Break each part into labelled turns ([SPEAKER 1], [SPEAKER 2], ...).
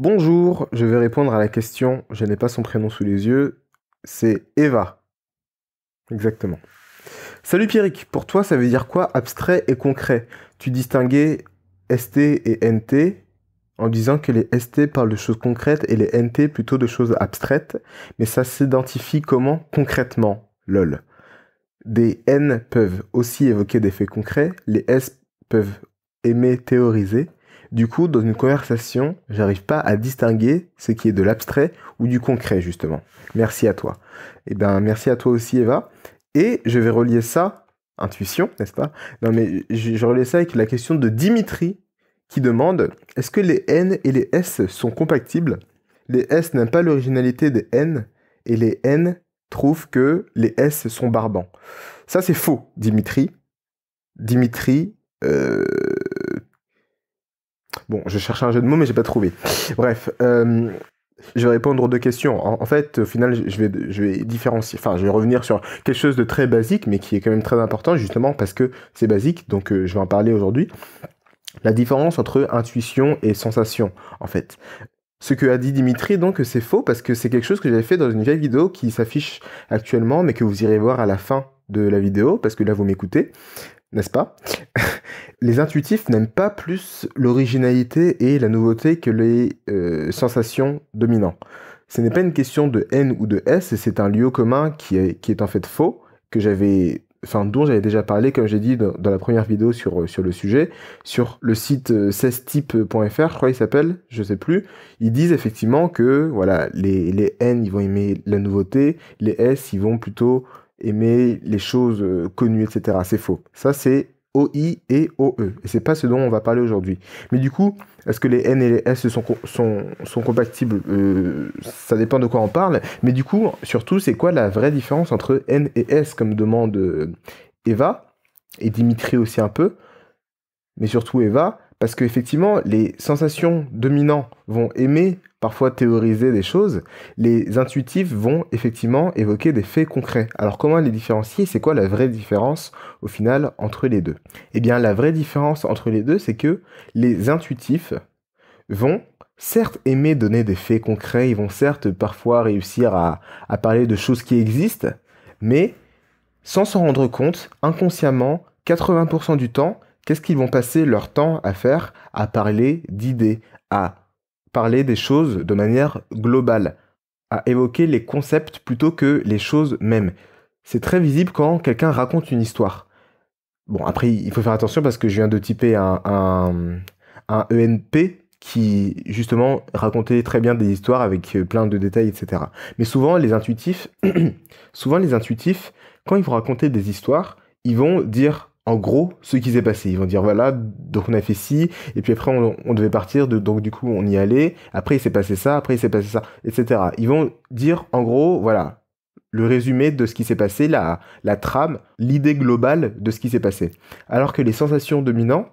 [SPEAKER 1] Bonjour, je vais répondre à la question, je n'ai pas son prénom sous les yeux, c'est Eva. Exactement. Salut Pierrick, pour toi ça veut dire quoi abstrait et concret Tu distinguais ST et NT en disant que les ST parlent de choses concrètes et les NT plutôt de choses abstraites, mais ça s'identifie comment concrètement Lol. Des N peuvent aussi évoquer des faits concrets, les S peuvent aimer théoriser, du coup, dans une conversation, j'arrive pas à distinguer ce qui est de l'abstrait ou du concret, justement. Merci à toi. Eh bien, merci à toi aussi, Eva. Et je vais relier ça, intuition, n'est-ce pas Non, mais je, je relie ça avec la question de Dimitri qui demande est-ce que les N et les S sont compatibles Les S n'aiment pas l'originalité des N et les N trouvent que les S sont barbants. Ça, c'est faux, Dimitri. Dimitri, euh, Bon, je cherchais un jeu de mots, mais j'ai pas trouvé. Bref, euh, je vais répondre aux deux questions. En, fait, au final, je vais, je vais différencier, enfin, je vais revenir sur quelque chose de très basique, mais qui est quand même très important, justement, parce que c'est basique, donc euh, je vais en parler aujourd'hui. La différence entre intuition et sensation, en fait. Ce que a dit Dimitri, donc, c'est faux parce que c'est quelque chose que j'avais fait dans une vieille vidéo qui s'affiche actuellement, mais que vous irez voir à la fin de la vidéo parce que là vous m'écoutez n'est-ce pas Les intuitifs n'aiment pas plus l'originalité et la nouveauté que les euh, sensations dominantes. Ce n'est pas une question de N ou de S, c'est un lieu commun qui est, qui est en fait faux, que j'avais enfin dont j'avais déjà parlé, comme j'ai dit dans, la première vidéo sur, sur le sujet, sur le site 16type.fr, euh, je crois il s'appelle, je sais plus, ils disent effectivement que voilà, les, les N ils vont aimer la nouveauté, les S ils vont plutôt aimer les choses euh, connues, etc. C'est faux. Ça, c'est OI et OE. Et c'est pas ce dont on va parler aujourd'hui. Mais du coup, est-ce que les N et les S sont, sont, compatibles euh, Ça dépend de quoi on parle. Mais du coup, surtout, c'est quoi la vraie différence entre N et S, comme demande euh, Eva, et Dimitri aussi un peu, mais surtout Eva parce qu'effectivement, les sensations dominantes vont aimer parfois théoriser des choses, les intuitifs vont effectivement évoquer des faits concrets. Alors comment les différencier C'est quoi la vraie différence au final entre les deux Eh bien la vraie différence entre les deux, c'est que les intuitifs vont certes aimer donner des faits concrets, ils vont certes parfois réussir à, à parler de choses qui existent, mais sans s'en rendre compte, inconsciemment, 80% du temps, Qu'est-ce qu'ils vont passer leur temps à faire À parler d'idées, à parler des choses de manière globale, à évoquer les concepts plutôt que les choses mêmes. C'est très visible quand quelqu'un raconte une histoire. Bon, après, il faut faire attention parce que je viens de typer un, un, un ENP qui, justement, racontait très bien des histoires avec euh, plein de détails, etc. Mais souvent, les intuitifs, souvent, les intuitifs, quand ils vont raconter des histoires, ils vont dire en gros ce qui s'est passé. Ils vont dire voilà, donc on a fait ci, et puis après on, devait partir, donc du coup on y allait, après il s'est passé ça, après il s'est passé ça, etc. Ils vont dire en gros voilà le résumé de ce qui s'est passé, la, la trame, l'idée globale de ce qui s'est passé. Alors que les sensations dominantes,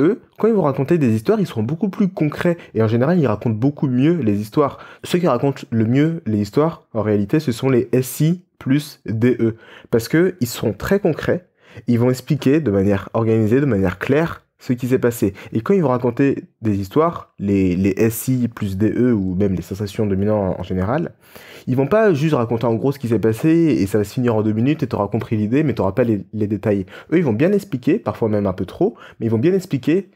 [SPEAKER 1] eux, quand ils vont raconter des histoires, ils seront beaucoup plus concrets et en général, ils racontent beaucoup mieux les histoires. Ceux qui racontent le mieux les histoires, en réalité, ce sont les SI plus DE parce que ils sont très concrets ils vont expliquer de manière organisée, de manière claire, ce qui s'est passé. Et quand ils vont raconter des histoires, les, les SI plus DE ou même les sensations dominantes en, général, ils vont pas juste raconter en gros ce qui s'est passé et ça va se finir en deux minutes et auras compris l'idée mais t'auras pas les, détails. Eux, ils vont bien expliquer, parfois même un peu trop, mais ils vont bien expliquer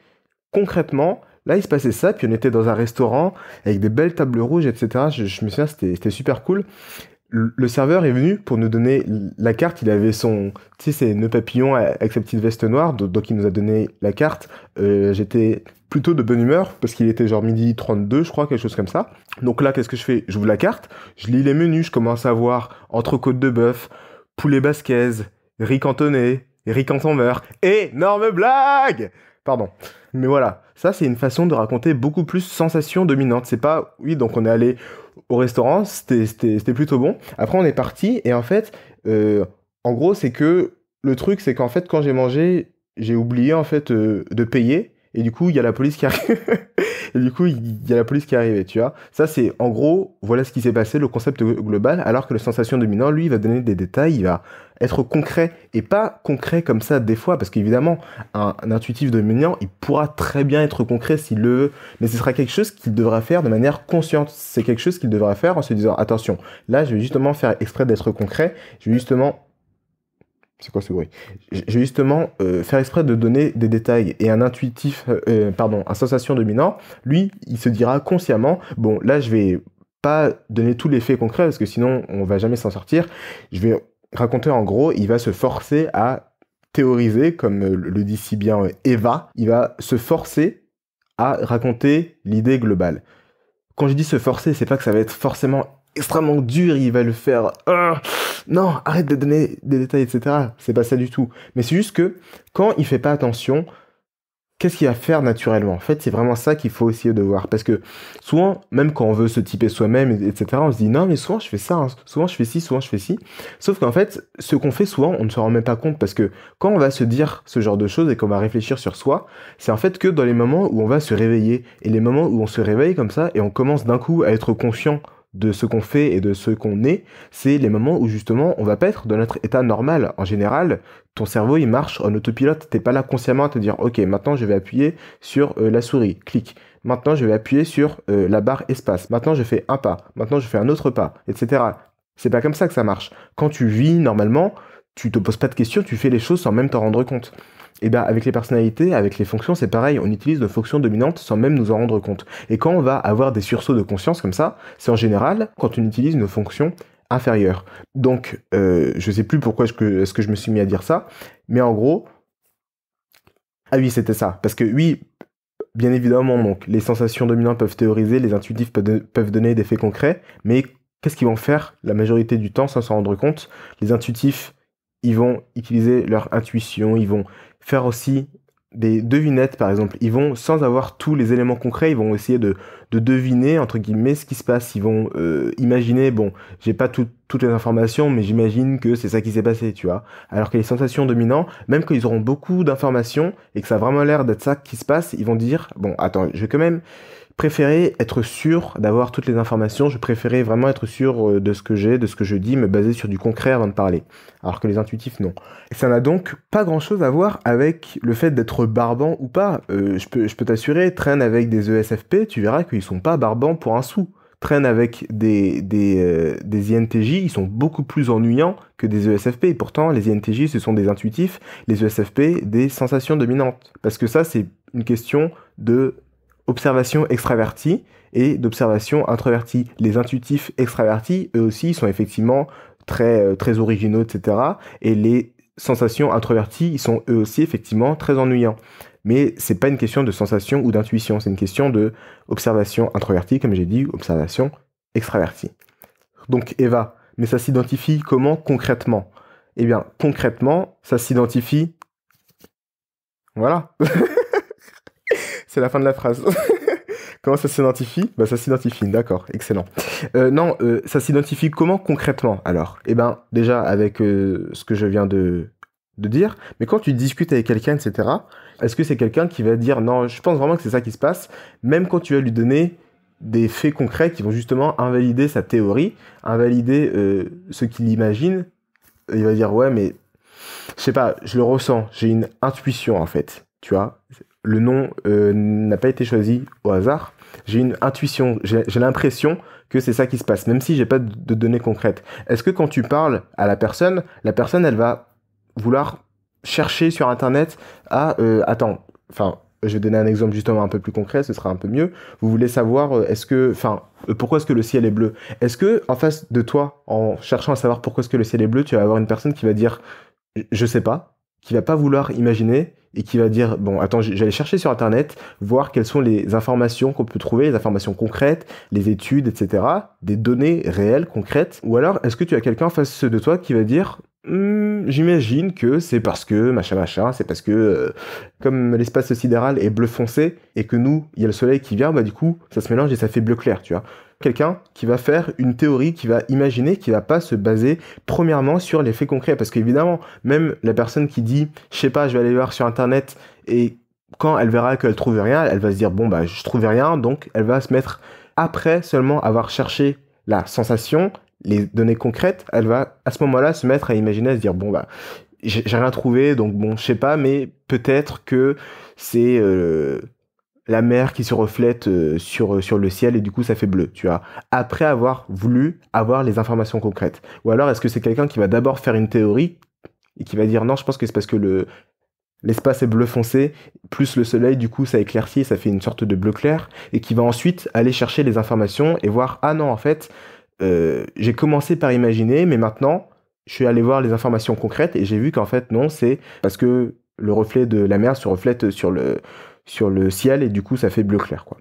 [SPEAKER 1] concrètement là il se passait ça, puis on était dans un restaurant avec des belles tables rouges, etc. Je, je me souviens, c'était super cool le serveur est venu pour nous donner la carte. Il avait son, tu sais, ses nœuds papillons avec sa petite veste noire. Donc, il nous a donné la carte. Euh, j'étais plutôt de bonne humeur parce qu'il était genre midi 32, je crois, quelque chose comme ça. Donc là, qu'est-ce que je fais Je vous la carte, je lis les menus, je commence à voir entrecôte de bœuf, poulet basquez, riz cantonné, riz canton Énorme blague Pardon. Mais voilà, ça c'est une façon de raconter beaucoup plus sensation dominante. C'est pas, oui, donc on est allé au restaurant, c'était plutôt bon. Après on est parti et en fait, euh, en gros c'est que le truc c'est qu'en fait quand j'ai mangé, j'ai oublié en fait euh, de payer et du coup il y a la police qui arrive et du coup il y a la police qui est tu vois ça c'est en gros voilà ce qui s'est passé le concept global alors que le sensation dominant lui va donner des détails il va être concret et pas concret comme ça des fois parce qu'évidemment un, un, intuitif dominant il pourra très bien être concret s'il le veut mais ce sera quelque chose qu'il devra faire de manière consciente c'est quelque chose qu'il devra faire en se disant attention là je vais justement faire exprès d'être concret je vais justement c'est quoi ce bruit Je justement euh, faire exprès de donner des détails et un intuitif, euh, euh, pardon, un sensation dominant, lui, il se dira consciemment, bon, là, je vais pas donner tous les faits concrets parce que sinon, on va jamais s'en sortir. Je vais raconter en gros, il va se forcer à théoriser, comme le dit si bien Eva, il va se forcer à raconter l'idée globale. Quand je dis se forcer, c'est pas que ça va être forcément extrêmement dur, il va le faire. Euh, non, arrête de donner des détails, etc. C'est pas ça du tout. Mais c'est juste que quand il fait pas attention, qu'est-ce qu'il va faire naturellement En fait, c'est vraiment ça qu'il faut essayer de voir. Parce que souvent, même quand on veut se typer soi-même, etc., on se dit non, mais souvent je fais ça, hein. souvent je fais ci, souvent je fais ci. Sauf qu'en fait, ce qu'on fait souvent, on ne se rend même pas compte. Parce que quand on va se dire ce genre de choses et qu'on va réfléchir sur soi, c'est en fait que dans les moments où on va se réveiller et les moments où on se réveille comme ça et on commence d'un coup à être confiant, de ce qu'on fait et de ce qu'on est, c'est les moments où justement on va pas être dans notre état normal. En général, ton cerveau il marche en autopilote, t'es pas là consciemment à te dire ok maintenant je vais appuyer sur euh, la souris, clic. Maintenant je vais appuyer sur euh, la barre espace. Maintenant je fais un pas. Maintenant je fais un autre pas, etc. C'est pas comme ça que ça marche. Quand tu vis normalement, tu te poses pas de questions, tu fais les choses sans même t'en rendre compte. Et eh bien avec les personnalités, avec les fonctions, c'est pareil, on utilise nos fonctions dominantes sans même nous en rendre compte. Et quand on va avoir des sursauts de conscience comme ça, c'est en général quand on utilise nos fonctions inférieures. Donc, je euh, je sais plus pourquoi est-ce que je me suis mis à dire ça, mais en gros, ah oui, c'était ça. Parce que oui, bien évidemment, donc, les sensations dominantes peuvent théoriser, les intuitifs peuvent donner des faits concrets, mais qu'est-ce qu'ils vont faire la majorité du temps sans s'en rendre compte Les intuitifs, ils vont utiliser leur intuition, ils vont faire aussi des devinettes, par exemple. Ils vont, sans avoir tous les éléments concrets, ils vont essayer de, deviner, entre guillemets, ce qui se passe. Ils vont euh, imaginer, bon, j'ai pas toutes les informations, mais j'imagine que c'est ça qui s'est passé, tu vois. Alors que les sensations dominantes, même qu'ils auront beaucoup d'informations et que ça a vraiment l'air d'être ça qui se passe, ils vont dire, bon, attends, je vais quand même préférais être sûr d'avoir toutes les informations, je préférais vraiment être sûr euh, de ce que j'ai, de ce que je dis, me baser sur du concret avant de parler. Alors que les intuitifs, non. Et ça n'a donc pas grand-chose à voir avec le fait d'être barbant ou pas. Euh, je peux, je peux t'assurer, traîne avec des ESFP, tu verras qu'ils sont pas barbants pour un sou. Traîne avec des, des, euh, des INTJ, ils sont beaucoup plus ennuyants que des ESFP. Et pourtant, les INTJ, ce sont des intuitifs, les ESFP, des sensations dominantes. Parce que ça, c'est une question de observation extravertie et d'observation introvertie. Les intuitifs extravertis, eux aussi, sont effectivement très, euh, très originaux, etc. Et les sensations introverties, ils sont eux aussi effectivement très ennuyants. Mais c'est pas une question de sensation ou d'intuition, c'est une question de observation introvertie, comme j'ai dit, observation extravertie. Donc Eva, mais ça s'identifie comment concrètement Eh bien, concrètement, ça s'identifie. Voilà. C'est la fin de la phrase. Comment ça s'identifie bah, Ça s'identifie, d'accord, excellent. Euh, non, euh, ça s'identifie comment concrètement alors Eh bien, déjà avec euh, ce que je viens de, de, dire, mais quand tu discutes avec quelqu'un, etc., est-ce que c'est quelqu'un qui va dire non, je pense vraiment que c'est ça qui se passe, même quand tu vas lui donner des faits concrets qui vont justement invalider sa théorie, invalider ce qu'il imagine, il va dire ouais, mais je sais pas, je le ressens, j'ai une intuition en fait, tu vois le nom euh, n'a pas été choisi au hasard. J'ai une intuition, j'ai l'impression que c'est ça qui se passe, même si j'ai pas de données concrètes. Est-ce que quand tu parles à la personne, la personne elle va vouloir chercher sur internet à euh, attends, enfin je vais donner un exemple justement un peu plus concret, ce sera un peu mieux. Vous voulez savoir euh, est-ce que, enfin, euh, pourquoi est-ce que le ciel est bleu Est-ce que en face de toi, en cherchant à savoir pourquoi est-ce que le ciel est bleu, tu vas avoir une personne qui va dire je sais pas, qui va pas vouloir imaginer et qui va dire bon attends j'allais chercher sur internet voir quelles sont les informations qu'on peut trouver les informations concrètes les études etc des données réelles concrètes ou alors est-ce que tu as quelqu'un face de toi qui va dire Hmm, j'imagine que c'est parce que machin machin, c'est parce que euh, comme l'espace sidéral est bleu foncé et que nous, il y a le soleil qui vient, bah du coup, ça se mélange et ça fait bleu clair, tu vois. Quelqu'un qui va faire une théorie, qui va imaginer, qui va pas se baser premièrement sur les faits concrets, parce qu'évidemment, même la personne qui dit, je sais pas, je vais aller voir sur internet et quand elle verra qu'elle trouve rien, elle va se dire bon bah je trouve rien, donc elle va se mettre après seulement avoir cherché la sensation, les données concrètes, elle va à ce moment-là se mettre à imaginer, à se dire bon bah j'ai rien trouvé, donc bon je sais pas, mais peut-être que c'est euh, la mer qui se reflète euh, sur, euh, sur le ciel et du coup ça fait bleu, tu vois. Après avoir voulu avoir les informations concrètes. Ou alors est-ce que c'est quelqu'un qui va d'abord faire une théorie et qui va dire non, je pense que c'est parce que le l'espace est bleu foncé, plus le soleil, du coup ça éclaircit, ça fait une sorte de bleu clair, et qui va ensuite aller chercher les informations et voir ah non en fait euh, j'ai commencé par imaginer, mais maintenant, je suis allé voir les informations concrètes et j'ai vu qu'en fait, non, c'est parce que le reflet de la mer se reflète sur le, sur le ciel et du coup, ça fait bleu clair. Quoi.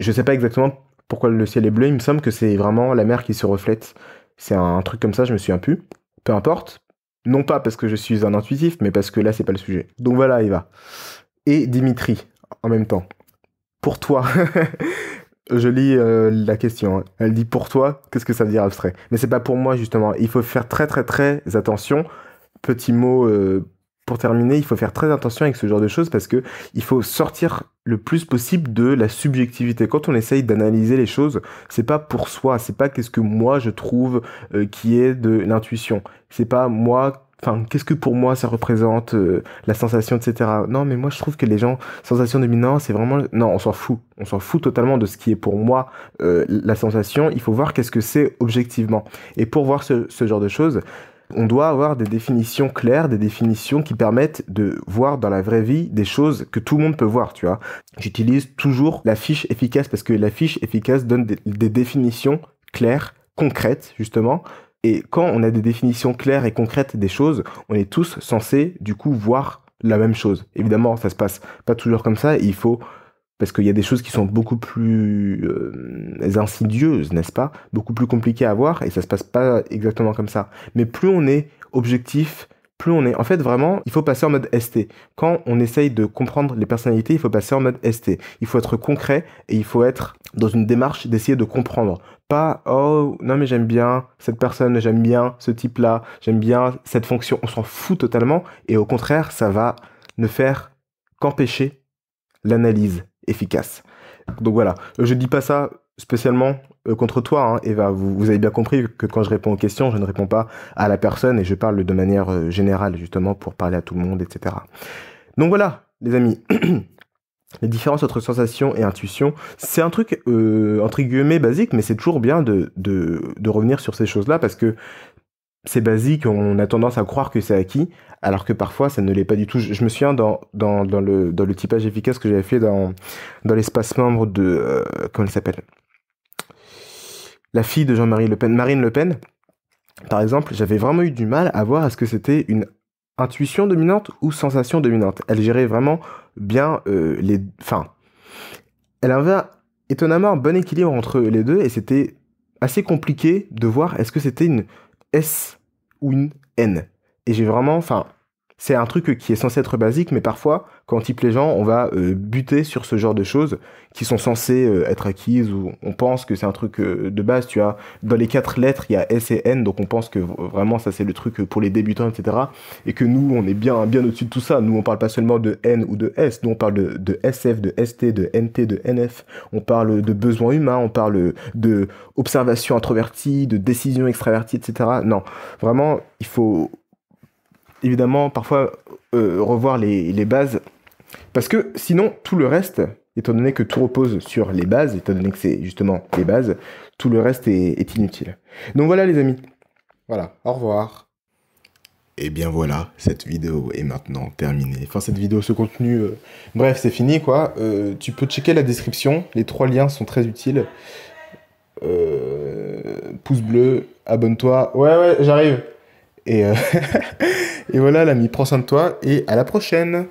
[SPEAKER 1] Je ne sais pas exactement pourquoi le ciel est bleu, il me semble que c'est vraiment la mer qui se reflète. C'est un, truc comme ça, je me souviens plus. Peu importe. Non pas parce que je suis un intuitif, mais parce que là, c'est pas le sujet. Donc voilà, Eva. Et Dimitri, en même temps. Pour toi, Je lis euh, la question. Hein. Elle dit pour toi, qu'est-ce que ça veut dire abstrait Mais c'est pas pour moi justement. Il faut faire très très très attention. Petit mot euh, pour terminer, il faut faire très attention avec ce genre de choses parce que il faut sortir le plus possible de la subjectivité. Quand on essaye d'analyser les choses, c'est pas pour soi, c'est pas qu'est-ce que moi je trouve euh, qui est de l'intuition. C'est pas moi enfin, qu'est-ce que pour moi ça représente, euh, la sensation, etc. Non, mais moi je trouve que les gens, sensation dominante, c'est vraiment, non, on s'en fout, on s'en fout totalement de ce qui est pour moi euh, la sensation. Il faut voir qu'est-ce que c'est objectivement. Et pour voir ce, ce genre de choses, on doit avoir des définitions claires, des définitions qui permettent de voir dans la vraie vie des choses que tout le monde peut voir, tu vois. J'utilise toujours la fiche efficace parce que la fiche efficace donne des définitions claires, concrètes, justement, et quand on a des définitions claires et concrètes des choses, on est tous censés du coup voir la même chose. Évidemment, ça se passe pas toujours comme ça. Il faut parce qu'il y a des choses qui sont beaucoup plus euh, insidieuses, n'est-ce pas Beaucoup plus compliquées à voir et ça se passe pas exactement comme ça. Mais plus on est objectif, plus on est. En fait, vraiment, il faut passer en mode ST. Quand on essaye de comprendre les personnalités, il faut passer en mode ST. Il faut être concret et il faut être dans une démarche d'essayer de comprendre. Pas oh non mais j'aime bien cette personne, j'aime bien ce type là, j'aime bien cette fonction, on s'en fout totalement et au contraire, ça va ne faire qu'empêcher l'analyse efficace. Donc voilà, je ne dis pas ça spécialement euh, contre toi, hein, Eva. Vous, avez bien compris que quand je réponds aux questions, je ne réponds pas à la personne et je parle de manière euh, générale, justement, pour parler à tout le monde, etc. Donc voilà, les amis, la différence entre sensation et intuition, c'est un truc euh, entre guillemets basique, mais c'est toujours bien de, revenir sur ces choses-là parce que c'est basique, on a tendance à croire que c'est acquis, alors que parfois ça ne l'est pas du tout. Je, me souviens dans, dans, le, typage efficace que j'avais fait dans, dans l'espace membre de. Euh, comment elle s'appelle La fille de Jean-Marie Le Pen, Marine Le Pen. Par exemple, j'avais vraiment eu du mal à voir à ce que c'était une intuition dominante ou sensation dominante. Elle gérait vraiment bien euh, les... Enfin, elle avait étonnamment un bon équilibre entre les deux et c'était assez compliqué de voir est-ce que c'était une S ou une N. Et j'ai vraiment... Enfin, c'est un truc qui est censé être basique, mais parfois, quand on type les gens, on va euh, buter sur ce genre de choses qui sont censées euh, être acquises ou on pense que c'est un truc euh, de base, tu as Dans les quatre lettres, il y a S et N, donc on pense que vraiment ça c'est le truc pour les débutants, etc. Et que nous, on est bien, bien au-dessus de tout ça. Nous, on parle pas seulement de N ou de S, nous on parle de, SF, de ST, de NT, de NF. On parle de besoins humains, on parle de observations introvertie, de décision extravertie, etc. Non, vraiment, il faut évidemment parfois euh, revoir les, bases. Parce que sinon, tout le reste, étant donné que tout repose sur les bases, étant donné que c'est justement les bases, tout le reste est, inutile. Donc voilà les amis. Voilà, au revoir. Et bien voilà, cette vidéo est maintenant terminée. Enfin, cette vidéo, ce contenu, euh, bref, c'est fini quoi. Euh, tu peux checker la description, les trois liens sont très utiles. pouce bleu, abonne-toi. Ouais, ouais, j'arrive. Euh, et, voilà, l'ami, prends soin de toi et à la prochaine